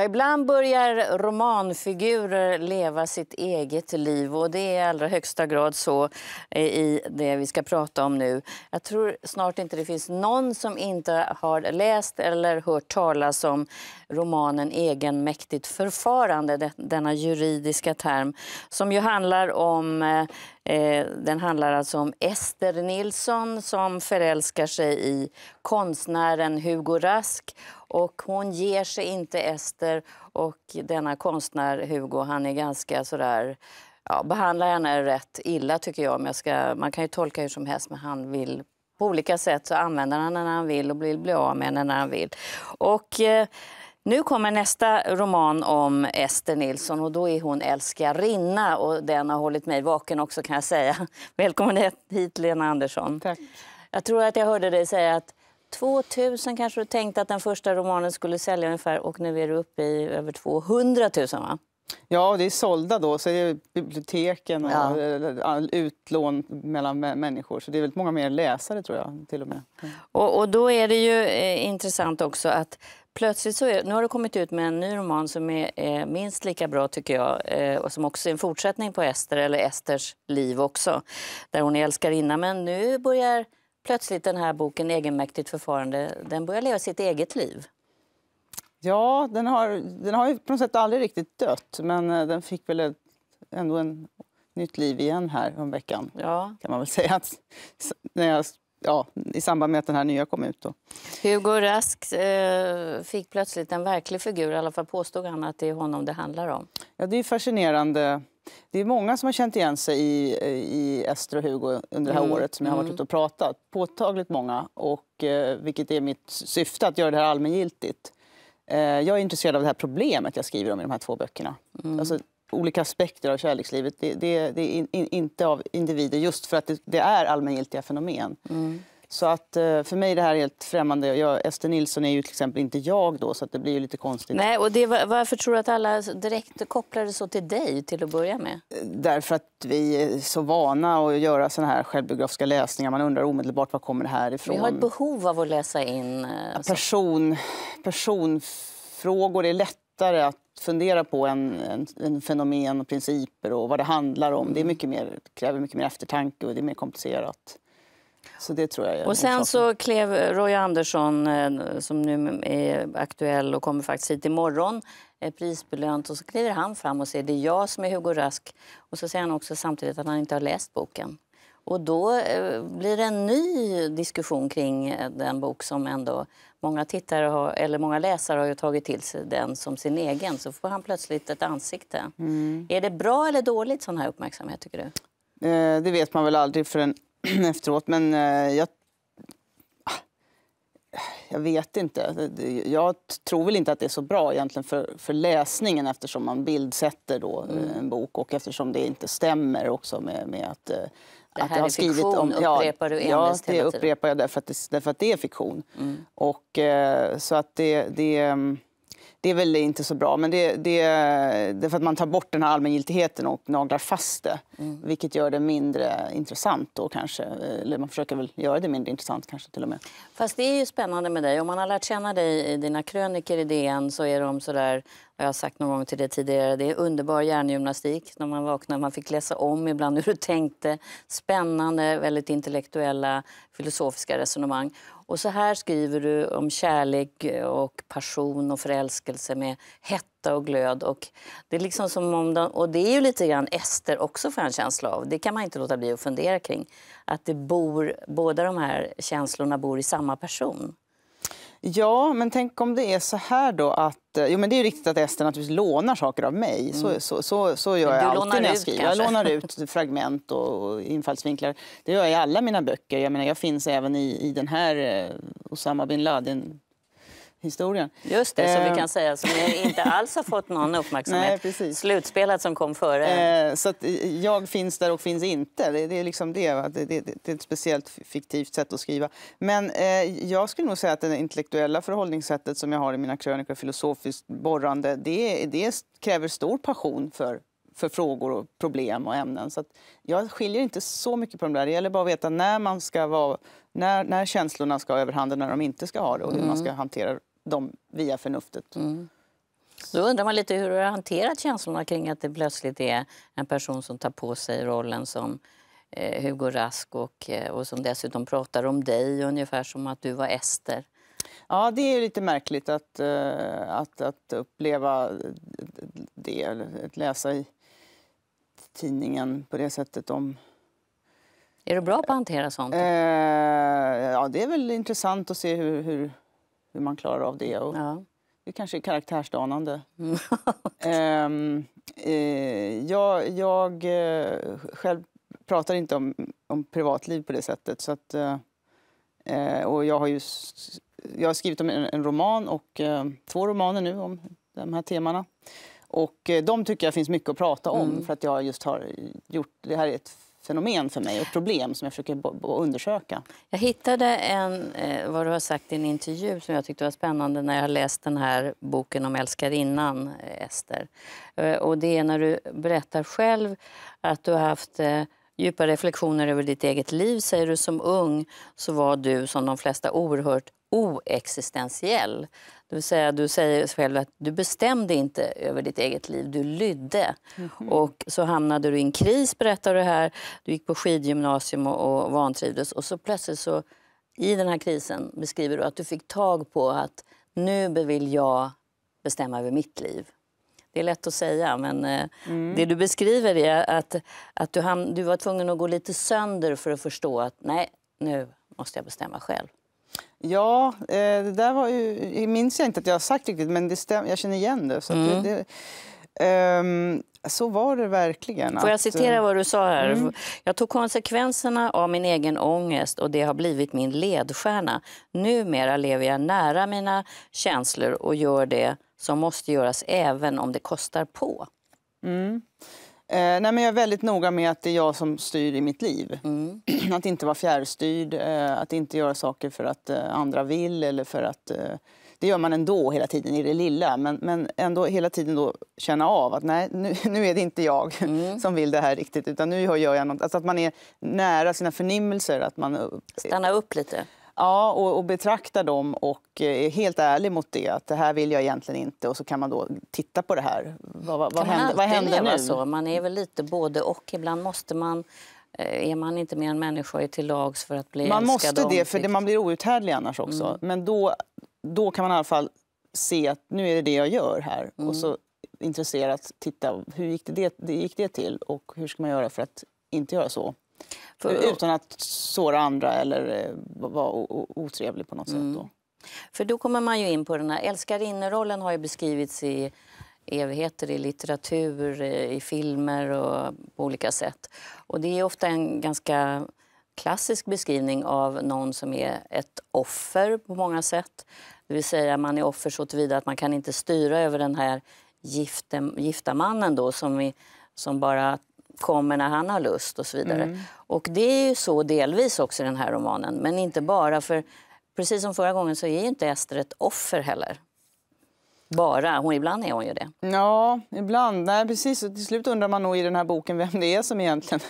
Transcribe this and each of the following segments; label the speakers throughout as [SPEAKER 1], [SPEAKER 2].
[SPEAKER 1] Ja, ibland börjar romanfigurer leva sitt eget liv och det är i allra högsta grad så eh, i det vi ska prata om nu. Jag tror snart inte det finns någon som inte har läst eller hört talas om romanen Egenmäktigt förfarande, denna juridiska term som ju handlar om eh, eh, den handlar alltså om Ester Nilsson som förälskar sig i konstnären Hugo Rask och hon ger sig inte Ester och denna konstnär Hugo, han är ganska sådär Ja, behandlar henne rätt illa tycker jag. Men jag ska, man kan ju tolka hur som helst men han vill på olika sätt så använder han henne när han vill och blir, blir av med när han vill. Och eh, nu kommer nästa roman om Ester Nilsson och då är hon älskarinna och den har hållit mig vaken också kan jag säga. Välkommen hit Lena Andersson. Tack. Jag tror att jag hörde dig säga att 2000 kanske du tänkte att den första romanen skulle sälja ungefär och nu är du uppe i över 200 000 va?
[SPEAKER 2] Ja, det är sålda då, så det är biblioteken och ja. Eh, utlån mellan
[SPEAKER 1] människor. Så det är väldigt många mer läsare tror jag till och med. Mm. Och, och, då är det ju eh, intressant också att plötsligt så är, nu har du kommit ut med en ny roman som är eh, minst lika bra tycker jag eh, och som också är en fortsättning på Ester eller Esters liv också. Där hon är älskarinna men nu börjar plötsligt den här boken Egenmäktigt förfarande, den börjar leva sitt eget liv?
[SPEAKER 2] Ja, den har, den har ju på något sätt aldrig riktigt dött, men eh, den fick väl ändå en nytt liv igen här om veckan. Ja. kan man väl säga. Att, när jag, ja, I samband med att den här nya kom ut. Då.
[SPEAKER 1] Hugo Rask eh, fick plötsligt en verklig figur. I alla fall påstod han att det är honom det handlar om.
[SPEAKER 2] Ja, det är fascinerande det är många som har känt igen sig i, eh, i Ester och Hugo under det här mm. året som jag har varit mm. och pratat. Påtagligt många, och, eh, vilket är mitt syfte, att göra det här allmängiltigt. Eh, jag är intresserad av det här problemet jag skriver om i de här två böckerna. Mm. Alltså, olika aspekter av kärlekslivet, det, det, det är in, in, inte av individer just för att det, det är allmängiltiga fenomen. Mm. Så att, eh, för mig är det här helt främmande. Jag, Ester Nilsson är ju till exempel inte jag då, så det blir ju lite konstigt. Nej,
[SPEAKER 1] och det, varför tror du att alla direkt kopplar det så till dig till att börja med?
[SPEAKER 2] Därför att vi är så vana att göra sådana här självbiografiska läsningar. Man undrar omedelbart var kommer det här ifrån. Vi har ett
[SPEAKER 1] behov av att läsa in... Eh,
[SPEAKER 2] person, personfrågor är lättare att fundera på en, en, en, fenomen och principer och vad det handlar om. Det är mycket mer, kräver mycket mer eftertanke och det är mer komplicerat. Så det tror jag och sen
[SPEAKER 1] så klev Roy Andersson, eh, som nu är aktuell och kommer faktiskt hit imorgon, eh, prisbelönt. Och så kliver han fram och säger det är jag som är Hugo Rask. Och så säger han också samtidigt att han inte har läst boken. Och då eh, blir det en ny diskussion kring den bok som ändå många, tittare har, eller många läsare har tagit till sig den som sin egen. Så får han plötsligt ett ansikte. Mm. Är det bra eller dåligt sån här uppmärksamhet tycker du?
[SPEAKER 2] Det vet man väl aldrig förrän efteråt, men eh, jag... Jag vet inte. Jag tror väl inte att det är så bra egentligen för, för läsningen eftersom man bildsätter då eh, mm. en bok och eftersom det inte stämmer också med, med att... Eh, det här jag har är skrivit fiktion, om, ja, upprepar du envist Ja, det upprepar jag därför att det, därför att det är fiktion. Mm. Och, så att det... det ehm, det är väl inte så bra. Men det, det, det är för att man tar bort den här allmängiltigheten och naglar fast det. Mm. Vilket gör det mindre intressant. Då,
[SPEAKER 1] kanske. Eller man försöker väl göra det mindre intressant kanske till och med. Fast det är ju spännande med dig. Om man har lärt känna dig i dina kröniker i DN så är de sådär jag har sagt någon gång till dig tidigare, det är underbar hjärngymnastik när man vaknar. Man fick läsa om ibland hur du tänkte. Spännande, väldigt intellektuella, filosofiska resonemang. Och så här skriver du om kärlek och passion och förälskelse med hetta och glöd. Och det är, liksom som om de, och det är ju lite grann Ester också får en känsla av. Det kan man inte låta bli att fundera kring. Att det bor, båda de här känslorna bor i samma person.
[SPEAKER 2] Ja, men tänk om det är så här då att... Eh, jo, men det är riktigt att Ester naturligtvis lånar saker av mig. Så, mm. så, så, så, gör jag alltid när jag skriver. Kanske? Jag lånar ut fragment och infallsvinklar. Det gör jag i alla mina böcker. Jag, menar, jag finns även i, i den här eh, Osama bin Laden historien. Just det, som vi eh, kan säga,
[SPEAKER 1] som inte alls har fått
[SPEAKER 2] någon uppmärksamhet. Nej, precis. Slutspelet som kom före. Eh, så eh, jag finns där och finns inte. Det, är liksom det, det, det, det är ett speciellt fiktivt sätt att skriva. Men jag skulle nog säga att det intellektuella förhållningssättet som jag har i mina krönikor, filosofiskt borrande, det, det kräver stor passion för för frågor och problem och ämnen. Så jag skiljer inte så mycket på de där. Det gäller bara att veta när man ska vara, när, när känslorna ska ha överhanden, när de inte ska ha det och hur mm. man ska hantera dem via förnuftet. Mm.
[SPEAKER 1] Då undrar man lite hur du har hanterat känslorna kring att det plötsligt är en person som tar på sig rollen som eh, Hugo Rask och, eh, och som dessutom pratar om dig ungefär som att du var Ester. Ja, det är lite märkligt att, eh, att, att uppleva det,
[SPEAKER 2] att läsa i tidningen på det sättet om... Är du bra på att hantera sånt? Eh, ja, det är väl intressant att se hur, hur, hur man klarar av det. Och ja. Det kanske är karaktärsdanande. um, eh, jag, jag eh, själv pratar inte om, om, privatliv på det sättet. Så att, eh, eh och jag, har ju, jag har skrivit en, en roman och eh, två romaner nu om de här temana. Och eh, de tycker jag finns mycket att prata om mm. för att jag just har gjort... Det här är ett fenomen för mig och problem som
[SPEAKER 1] jag försöker undersöka. Jag hittade en, eh, vad du har sagt i en intervju som jag tyckte var spännande när jag läste den här boken om älskarinnan, eh, Ester. Eh, och det är när du berättar själv att du har haft djupa reflektioner över ditt eget liv, säger du. Som ung så var du, som de flesta, oerhört oexistentiell. Det vill säga, du säger själv att du bestämde inte över ditt eget liv, du lydde. Mm Och så hamnade du i en kris, berättar du här. Du gick på skidgymnasium och, och vantrivdes. Och så plötsligt, så, i den här krisen, beskriver du att du fick tag på att nu vill jag bestämma över mitt liv. Det är lätt att säga, men eh, mm. det du beskriver är att, att du, ham- du var tvungen att gå lite sönder för att förstå att nej, nu måste jag bestämma själv.
[SPEAKER 2] Ja, eh, det där var ju, minns jag inte att jag har sagt riktigt, men det stäm, jag känner igen det. Så, mm. det, det, um, så var det verkligen. Får jag citera eh,
[SPEAKER 1] vad du sa här? Mm. Jag tog konsekvenserna av min egen ångest och det har blivit min ledstjärna. Numera lever jag nära mina känslor och gör det som måste göras även om det kostar på.
[SPEAKER 2] Mm. Eh, nej, men jag är väldigt noga med att det är jag som styr i mitt liv. Mm. Att inte vara fjärrstyrd, eh, att inte göra saker för att eh, andra vill eller för att det gör man ändå hela tiden i det lilla, men, men ändå hela tiden då känna av att nej, nu, nu är det inte jag mm. som vill det här riktigt, utan nu gör jag något. Alltså att man är nära sina förnimmelser. Att man, Stanna upp lite. Ja, och, och betraktar dem och är eh, helt ärlig mot det. Att det här vill jag egentligen inte. Och så kan man då titta på det här.
[SPEAKER 1] Vad, vad, vad händer, vad händer nu? Så? Man är väl lite både och. Ibland måste man eh, är man inte mer än människa är till lags för att bli Man måste det, för det, man
[SPEAKER 2] blir outhärdlig annars också. Mm. Men då, då kan man i alla fall se att nu är det det jag gör här. Mm. Och så intresserat titta, hur gick det, det, gick det till och hur ska man göra för att inte göra så?
[SPEAKER 1] För, utan att såra andra eller eh, vara otrevlig på något mm. sätt. Då. För då kommer man ju in på den här älskarinnerollen har ju beskrivits i evigheter i litteratur, eh, i filmer och på olika sätt. Och det är ofta en ganska klassisk beskrivning av någon som är ett offer på många sätt. Det vill säga man är offer så tillvida att man kan inte styra över den här gifte, gifta mannen då som, är, som bara kommer när han har lust och så vidare. Mm. Och det är ju så delvis också i den här romanen, men inte bara. för Precis som förra gången så är ju inte Ester ett offer heller. Bara. Hon, ibland är hon ju det.
[SPEAKER 2] Ja, ibland. Nej, precis. Till slut undrar man nog i den här boken vem det är som egentligen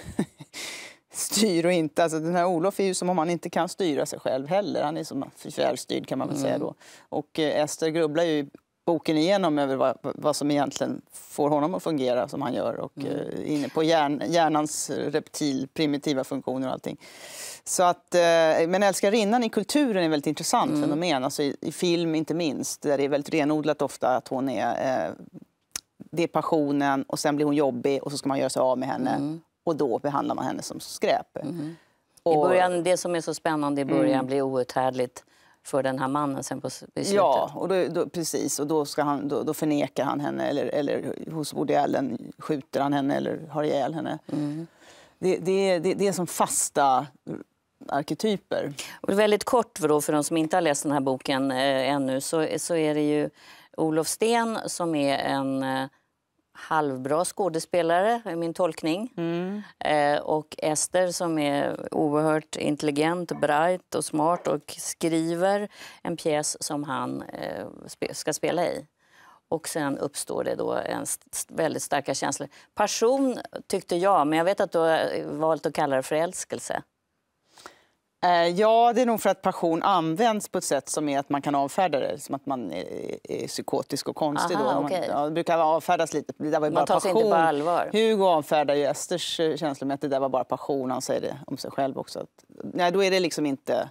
[SPEAKER 2] styr och inte. Alltså, den här Olof är ju som om han inte kan styra sig själv heller. Han är som fjärrstyrd kan man väl mm. säga då. Och eh, Ester grubblar ju boken igenom över vad, vad, som egentligen får honom att fungera som han gör och mm. eh, inne på hjärn, hjärnans reptil, primitiva funktioner och allting. Så att, eh, men älskarinnan i kulturen är ett väldigt intressant mm. fenomen, alltså i, i, film inte minst, där det är väldigt renodlat ofta att hon är eh, det är passionen och sen blir hon jobbig och så ska man göra sig av med henne mm. och då behandlar man henne som skräp. Mm.
[SPEAKER 1] I början, det som är så spännande i början mm. blir outhärdligt för den här mannen sen på slutet. Ja,
[SPEAKER 2] och då, då, precis. Och då, ska han, då, då förnekar han henne eller, eller hos Woody Allen
[SPEAKER 1] skjuter han henne eller har ihjäl henne. Mm. Det, det, det, det är som fasta arketyper. Och väldigt kort för, då, för de som inte har läst den här boken eh, ännu så, så är det ju Olof Sten som är en eh, halvbra skådespelare, i min tolkning. Mm. Eh, och Ester som är oerhört intelligent, bright och smart och skriver en pjäs som han eh, ska spela i. Och sen uppstår det då en väldigt starka känslor. Passion tyckte jag, men jag vet att du har valt att kalla det förälskelse.
[SPEAKER 2] Eh, ja, det är nog för att passion används på ett sätt som är att man kan avfärda det. Som att man är psykotisk och konstig. Aha, då. Man, okay. ja, det brukar avfärdas lite. Det där var ju man bara passion. Inte på allvar. Hugo avfärdar ju Esters eh, känslor med att det där var bara passion. Han säger det om sig själv också. Att, nej, då är det liksom inte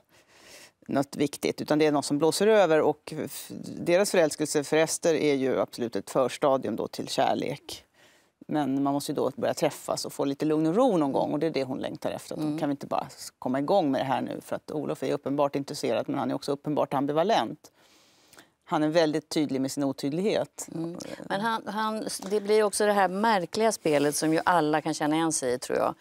[SPEAKER 2] nåt viktigt, utan det är något som blåser över. Och deras förälskelse för Ester är ju absolut ett förstadium då till kärlek men man måste då börja träffas och få lite lugn och ro någon gång. Och det är det hon längtar efter. mm. Kan vi inte bara komma igång med det här nu? För att Olof är uppenbart intresserad men han är också uppenbart ambivalent.
[SPEAKER 1] Han är väldigt tydlig med sin otydlighet. Mm. Eh, men han, han, det blir också det här märkliga spelet som ju alla kan känna igen sig i tror jag.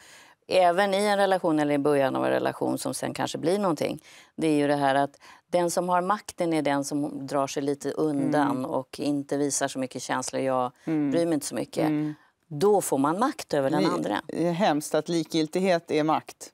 [SPEAKER 1] Även i en relation eller i början av en relation som sen kanske blir någonting. Det är ju det här att den som har makten är den som drar sig lite undan mm. och inte visar så mycket känslor. Jag mm. bryr mig inte så mycket. Mm. Då får man makt över den andra. Det är hemskt att likgiltighet är makt.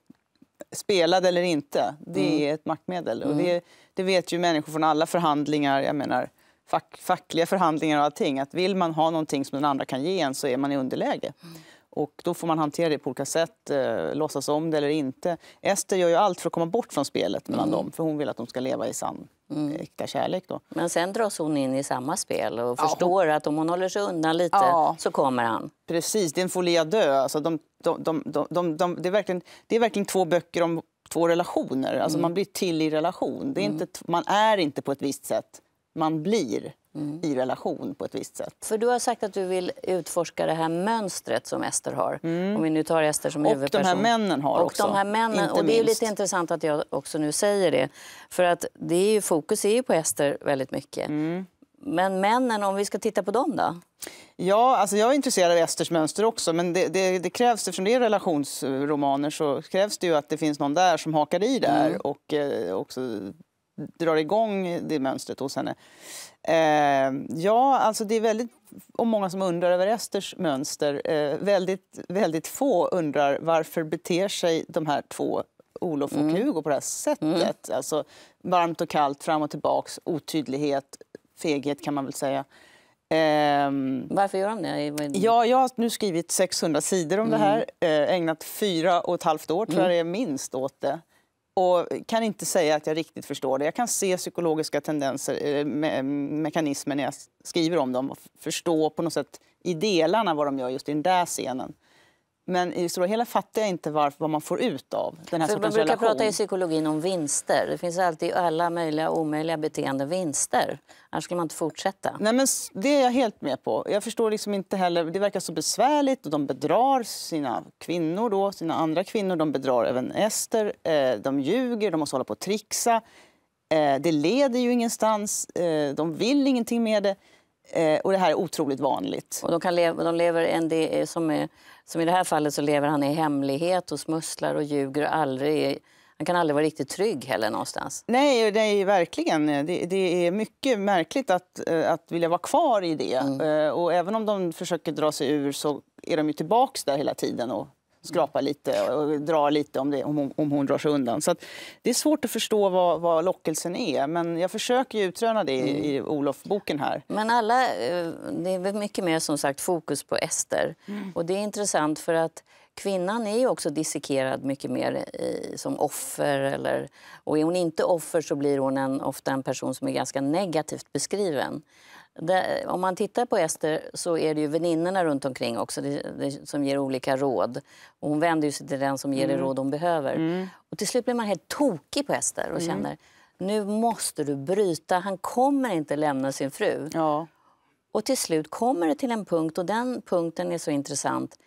[SPEAKER 2] Spelad eller inte, det mm. är ett maktmedel. Mm. Och det, det, vet ju människor från alla förhandlingar, jag menar fack, fackliga förhandlingar och allting, att vill man ha någonting som den andra kan ge en så är man i underläge. Mm. Och då får man hantera det på olika sätt, eh, låtsas om det eller inte. Ester gör ju allt för att komma bort från spelet mellan mm. dem, för hon vill att de ska leva i sann mm. Eh, äkta kärlek. Då.
[SPEAKER 1] Men sen dras hon in i samma spel och ja,
[SPEAKER 2] förstår hon... att om hon håller sig undan lite ja. så kommer han. Precis, det är en folia dö. Alltså de, de, de, de, det, är verkligen, det är verkligen två böcker om två relationer. Alltså mm. Man blir till i relation. Det är mm. inte, man är inte på ett visst sätt man blir mm. i relation på ett visst sätt.
[SPEAKER 1] För Du har sagt att du vill utforska det här mönstret som Ester har. Mm. Om vi nu tar Ester som och de här männen har och också. De här männen. och det är minst. lite intressant att jag också nu säger det. För att det är ju, fokus är ju på Ester väldigt mycket. Mm. Men männen, om vi ska titta på dem då?
[SPEAKER 2] Ja, alltså jag är intresserad av Esters mönster också, men det, det, det krävs, eftersom det är relationsromaner så krävs det ju att det finns någon där som hakar i där mm. och eh, också drar igång det mönstret hos henne. Eh, ja, alltså det är väldigt och många som undrar över Esters mönster. Eh, väldigt, väldigt få undrar varför beter sig de här två Olof och mm. Hugo på det här mm. sättet. Mm. Alltså, varmt och kallt, fram och tillbaks, otydlighet, feghet kan man väl säga. Ehm, Varför gör de det? Ja, jag har nu skrivit 600 sidor om mm. det här. Eh, ägnat fyra och ett halvt år tror jag mm. det är minst åt det och kan inte säga att jag riktigt förstår det. Jag kan se psykologiska tendenser, eh, me mekanismer när jag skriver om dem och förstå på något sätt i delarna vad de gör just i den där scenen. Men i stora hela fattar jag inte varför, vad man får ut av den här För sortens Man brukar prata i
[SPEAKER 1] psykologin om vinster. Det finns alltid alla möjliga och omöjliga beteenden vinster. Annars skulle man inte fortsätta.
[SPEAKER 2] Nej, men det är jag helt med på. Jag förstår liksom inte heller, det verkar så besvärligt och de bedrar sina kvinnor då, sina andra kvinnor. De bedrar även Ester. Eh, de ljuger, de måste hålla på och trixa. Eh, det leder ju ingenstans.
[SPEAKER 1] Eh, de vill ingenting med det. Och det här är otroligt vanligt. Och de, kan leva, de lever en del som är som i det här fallet så lever han i hemlighet och smusslar och ljuger och aldrig han kan aldrig vara riktigt trygg heller någonstans.
[SPEAKER 2] Nej, nej verkligen. Det, det är mycket märkligt att, eh, att vilja vara kvar i det. Mm. Eh, och även om de försöker dra sig ur så är de ju tillbaka där hela tiden och skrapa lite och dra lite om, det, om, hon, om hon drar sig undan. Så det är svårt att förstå vad, vad, lockelsen är, men jag försöker ju utröna det i,
[SPEAKER 1] mm. i Olof-boken här. Men alla, eh, det är mycket mer som sagt fokus på Ester. Mm. Och det är intressant för att kvinnan är ju också dissekerad mycket mer i, som offer. Eller, och är hon inte offer så blir hon en, ofta en person som är ganska negativt beskriven. Det, om man tittar på Ester så är det ju väninnorna runt omkring också det, det, som ger olika råd. Och hon vänder sig till den som ger mm. det råd hon behöver. Mm. Och till slut blir man helt tokig på Ester och mm. känner nu måste du bryta, han kommer inte lämna sin fru. Ja. Och till slut kommer det till en punkt, och den punkten är så intressant,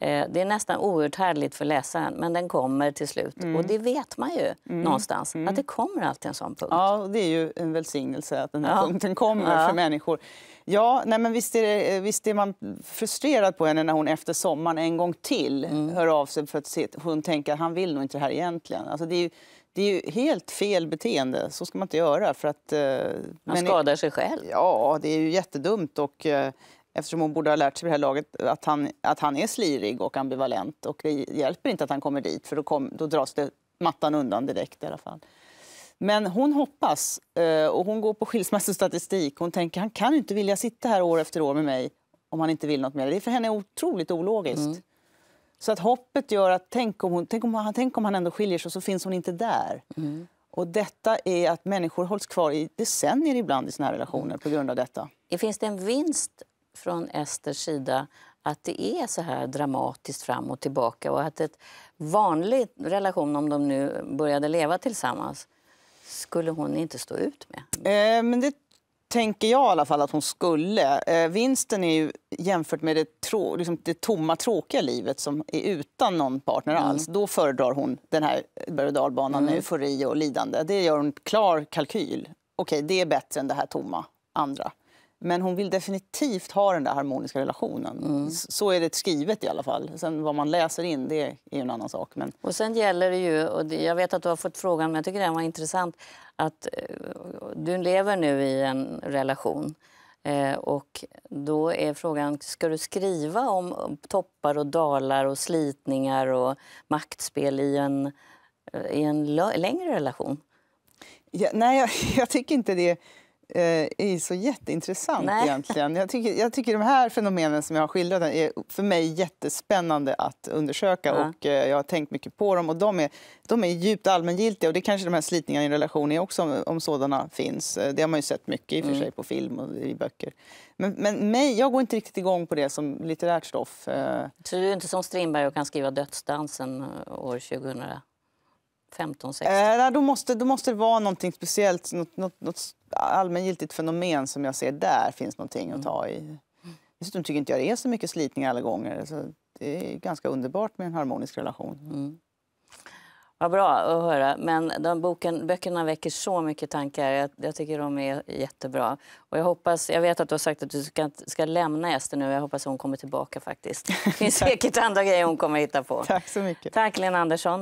[SPEAKER 1] Eh, det är nästan outhärdligt för läsaren, men den kommer till slut. Mm. Och det vet man ju mm. någonstans, mm. att det kommer alltid en sån punkt.
[SPEAKER 2] Ja, det är ju en välsignelse att den här ja. punkten kommer ja. för människor. Ja, nej, men visst är, det, visst är man frustrerad på henne när hon efter sommaren en gång till mm. hör av sig för att se, hon tänker att han vill nog inte det här egentligen. Alltså, det är ju, det är ju helt fel beteende. Så ska man inte göra. För att, eh, man skadar sig själv. Ja, det är ju jättedumt. Och, eh, eftersom hon borde ha lärt sig det här laget att han, att han är slirig och ambivalent. Och det hjälper inte att han kommer dit, för då, kom, då dras det mattan undan direkt i alla fall. Men hon hoppas eh, och hon går på skilsmässostatistik. Hon tänker han kan inte vilja sitta här år efter år med mig om han inte vill något mer. Det är för henne otroligt ologiskt. Mm. Så att hoppet gör att tänk om, hon, tänk, om han, tänk om han ändå skiljer sig så finns hon inte där. Mm. Och detta är att människor hålls kvar i decennier ibland i
[SPEAKER 1] sina relationer på grund av detta. Finns det en vinst från Esters sida att det är så här dramatiskt fram och tillbaka och att ett vanligt relation, om de nu började leva tillsammans, skulle hon inte stå ut med? Eh, men det
[SPEAKER 2] tänker jag i alla fall att hon skulle. Eh, vinsten är ju jämfört med det, tro, liksom det tomma, tråkiga livet som är utan någon partner mm. alls. Då föredrar hon den här berg och dalbanan mm. eufori och lidande. Det gör hon klar kalkyl. Okej, okay, det är bättre än det här tomma andra. Men hon vill definitivt ha den där harmoniska relationen. Mm. Så är det skrivet i alla fall. Sen vad man läser in det är en annan sak. Men...
[SPEAKER 1] Och sen gäller det ju, och jag vet att du har fått frågan men jag tycker den var intressant, att eh, du lever nu i en relation. Eh, och då är frågan, ska du skriva om toppar och dalar och slitningar och maktspel i en, eh, i en längre relation? Ja, nej, jag, jag tycker inte det
[SPEAKER 2] Eh, är så jätteintressant Nej. egentligen. Jag tycker, jag tycker de här fenomenen som jag har skildrat är för mig jättespännande att undersöka ja. och eh, jag har tänkt mycket på dem och de är, de är djupt allmängiltiga och det kanske de här slitningarna i relationer också om, om sådana finns. Eh, det har man ju sett mycket i för mm. sig på film och i böcker. Men, men mig, jag går inte riktigt igång på det som litterärt stoff.
[SPEAKER 1] Så du är inte som Strindberg och kan skriva Dödsdansen år 2000? 15, 16?
[SPEAKER 2] Eh, då, måste, då måste det vara något speciellt, något, något, något allmängiltigt fenomen som jag ser där finns någonting att mm. ta i. Dessutom tycker inte jag det är så mycket slitning alla gånger. Så det är ganska underbart med en harmonisk relation.
[SPEAKER 1] Mm. Vad bra att höra. Men de boken, böckerna väcker så mycket tankar. Jag, jag, tycker de är jättebra. Och jag, hoppas, jag vet att du har sagt att du ska, ska lämna Ester nu. Jag hoppas att hon kommer tillbaka faktiskt. Det finns säkert andra grejer hon kommer hitta på. Tack så mycket. Tack Lena Andersson.